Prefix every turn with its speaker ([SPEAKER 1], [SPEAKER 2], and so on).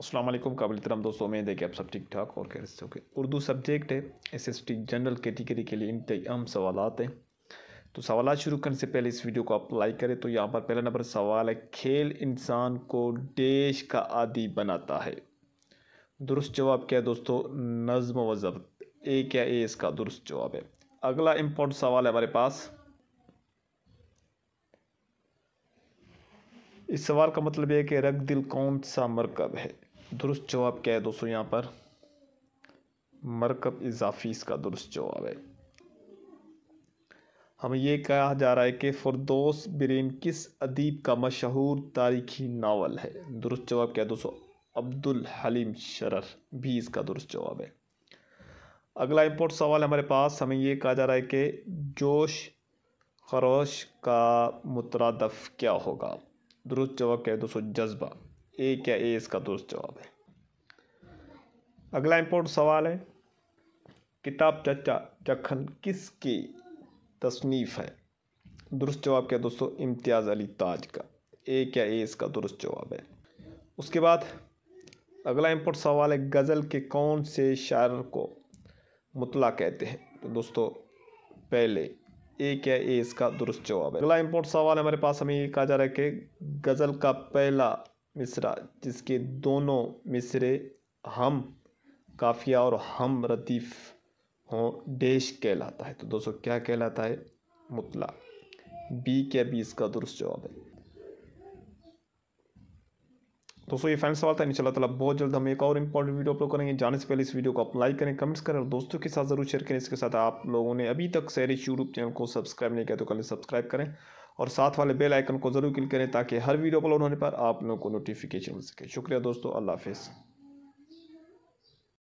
[SPEAKER 1] असलम काबिल तरम दोस्तों में है कि आप सब ठीक ठाक और कह रहे होके उर्दू सब्जेक्ट है S S T general category के लिए इनते अहम सवाल हैं तो सवाल शुरू करने से पहले इस वीडियो को आप लाइक करें तो यहाँ पर पहला नंबर सवाल है खेल इंसान को देश का आदि बनाता है दुरुस्त जवाब क्या है दोस्तों नज्म व जब ए क्या ए इसका दुरुस्त जवाब है अगला इम्पोर्ट सवाल है हमारे पास इस सवाल का मतलब यह है कि रग दिल कौन सा मरकब है दुरुस्त जवाब क्या है दोस्तों यहाँ पर मरकब इजाफी इसका दुरुस्त जवाब है हमें ये कहा जा रहा है कि फरदोस बिरेन किस अदीब का मशहूर तारीखी नावल है दुरुस्त जवाब क्या है दोस्तों अब्दुल हलीम शरर भी इसका दुरुस्त जवाब है अगला इम्पोर्ट सवाल हमारे पास हमें ये कहा जा रहा है कि जोश खरोश का मुतरदफ क्या होगा दुरुस्त जवाब क्या है दोस्तों जज्बा ए क्या ए इसका दुरुस्त जवाब है अगला इम्पोर्ट सवाल है किताब चचा चखन किसकी तसनीफ़ है दुरुस्त जवाब क्या दोस्तों इम्तियाज़ अली ताज का ए क्या ए इसका दुरुस्त जवाब है उसके बाद अगला इम्पोर्ट सवाल है गज़ल के कौन से शायर को मुतला कहते हैं तो दोस्तों पहले ए क्या ए इसका दुरुस्त जवाब है अगला इम्पोर्ट सवाल हमारे पास हमें ये कहा जा रहा है कि गज़ल का पहला मिसरा जिसके दोनों मिसरे हम काफिया और हम रतीफ़ हो डेश कहलाता है तो दोस्तों क्या कहलाता है मुतला बी क्या बी इसका दुरुस्त जवाब है दोस्तों ये फाइनल सवाल था इंशाल्लाह ताला बहुत जल्द हम एक और इंपॉर्टेंट वीडियो अपलोड करेंगे जाने से पहले इस वीडियो को आप लाइक करें कमेंट्स करें और दोस्तों के साथ जरूर शेयर करें इसके साथ आप लोगों ने अभी तक सैरिश यूट्यूब चैनल को सब्सक्राइब नहीं किया तो कल सब्सक्राइब करें और साथ वाले बेल आइकन को ज़रूर क्लिक करें ताकि हर वीडियो अपलोड होने पर आप लोगों को नोटिफिकेशन मिल सके शुक्रिया दोस्तों अल्लाह हाफिज़